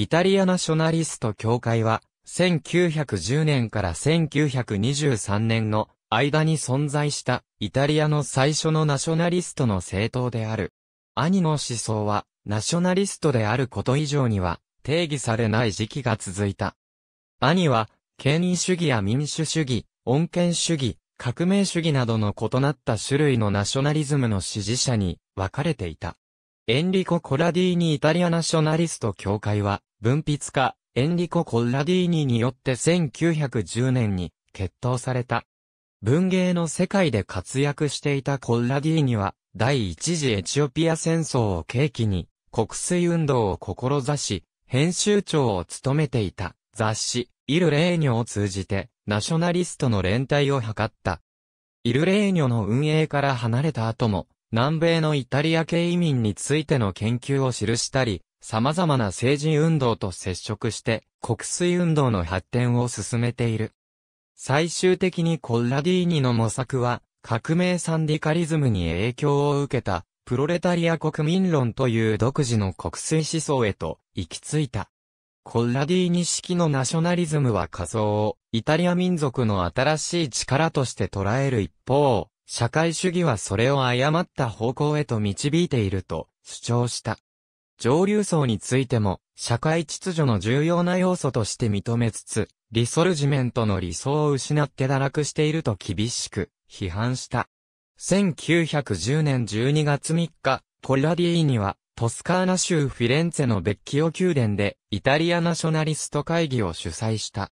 イタリアナショナリスト協会は、1910年から1923年の間に存在したイタリアの最初のナショナリストの政党である。兄の思想はナショナリストであること以上には定義されない時期が続いた。兄は権威主義や民主主義、恩権主義、革命主義などの異なった種類のナショナリズムの支持者に分かれていた。エンリコ・コラディーニ・イタリアナショナリスト協会は、文筆家、エンリコ・コラディーニによって1910年に決闘された。文芸の世界で活躍していたコラディーニは、第一次エチオピア戦争を契機に、国粋運動を志し、編集長を務めていた雑誌、イルレーニョを通じて、ナショナリストの連帯を図った。イルレーニョの運営から離れた後も、南米のイタリア系移民についての研究を記したり、様々な政治運動と接触して国粋運動の発展を進めている。最終的にコッラディーニの模索は革命サンディカリズムに影響を受けたプロレタリア国民論という独自の国粋思想へと行き着いた。コッラディーニ式のナショナリズムは仮想をイタリア民族の新しい力として捉える一方、社会主義はそれを誤った方向へと導いていると主張した。上流層についても、社会秩序の重要な要素として認めつつ、リソルジメントの理想を失って堕落していると厳しく批判した。1910年12月3日、ポラディーニは、トスカーナ州フィレンツェのベッキオ宮殿で、イタリアナショナリスト会議を主催した。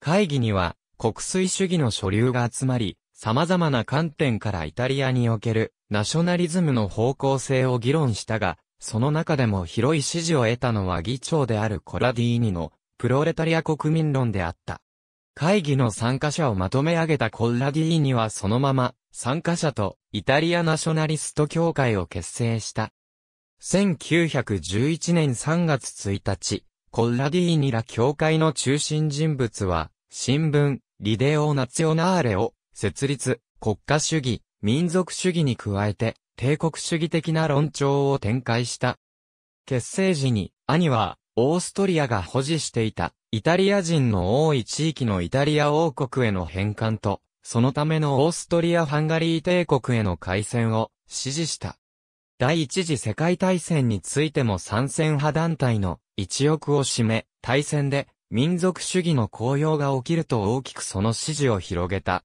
会議には、国粋主義の所流が集まり、様々な観点からイタリアにおけるナショナリズムの方向性を議論したが、その中でも広い支持を得たのは議長であるコラディーニのプロレタリア国民論であった。会議の参加者をまとめ上げたコラディーニはそのまま参加者とイタリアナショナリスト協会を結成した。1911年3月1日、コラディーニら協会の中心人物は新聞リデオナツヨオナーレを設立、国家主義、民族主義に加えて、帝国主義的な論調を展開した。結成時に、兄は、オーストリアが保持していた、イタリア人の多い地域のイタリア王国への返還と、そのためのオーストリア・ハンガリー帝国への開戦を支持した。第一次世界大戦についても参戦派団体の一翼を占め、大戦で民族主義の高揚が起きると大きくその支持を広げた。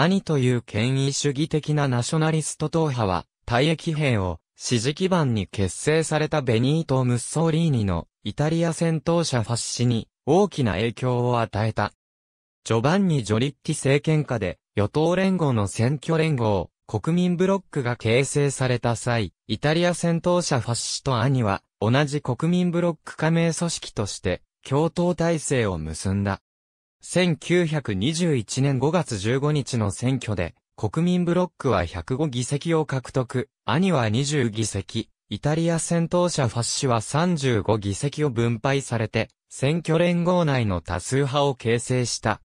兄という権威主義的なナショナリスト党派は、退役兵を支持基盤に結成されたベニート・ムッソーリーニのイタリア戦闘者ファッシに大きな影響を与えた。ジョバンニ・ジョリッティ政権下で与党連合の選挙連合、国民ブロックが形成された際、イタリア戦闘者ファッシと兄は同じ国民ブロック加盟組織として共闘体制を結んだ。1921年5月15日の選挙で、国民ブロックは105議席を獲得、兄は20議席、イタリア戦闘車ファッシは35議席を分配されて、選挙連合内の多数派を形成した。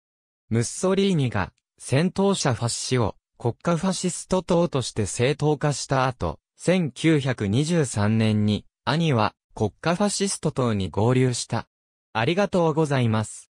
ムッソリーニが、戦闘車ファッシを国家ファシスト党として正当化した後、1923年に、兄は国家ファシスト党に合流した。ありがとうございます。